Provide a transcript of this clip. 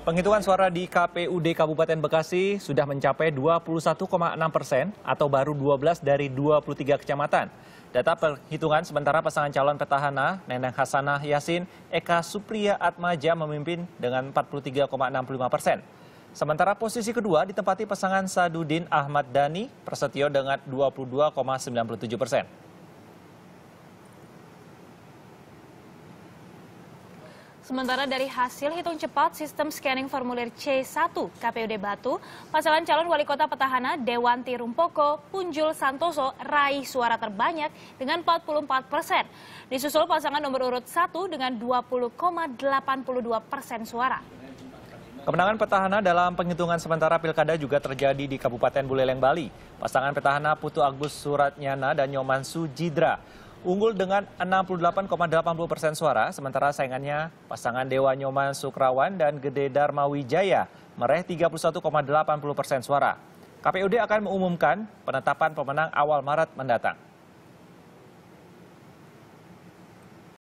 Penghitungan suara di KPUD Kabupaten Bekasi sudah mencapai 21,6 persen atau baru 12 dari 23 kecamatan. Data perhitungan sementara pasangan calon petahana Neneng Hasanah Yasin Eka Supriya Atmaja memimpin dengan 43,65 persen. Sementara posisi kedua ditempati pasangan Sadudin Ahmad Dani Prasetyo dengan 22,97 persen. Sementara dari hasil hitung cepat sistem scanning formulir C1 KPUD Batu, pasangan calon wali kota petahana Dewanti Rumpoko, Punjul Santoso raih suara terbanyak dengan 44 persen. Disusul pasangan nomor urut 1 dengan 20,82 persen suara. Kemenangan petahana dalam penghitungan sementara pilkada juga terjadi di Kabupaten Buleleng, Bali. Pasangan petahana Putu Agus Suratnyana dan Nyoman Sujidra unggul dengan 68,80 persen suara, sementara saingannya pasangan Dewa Nyoman Sukrawan dan Gede Dharma Wijaya meraih 31,80 persen suara. KPUD akan mengumumkan penetapan pemenang awal Maret mendatang.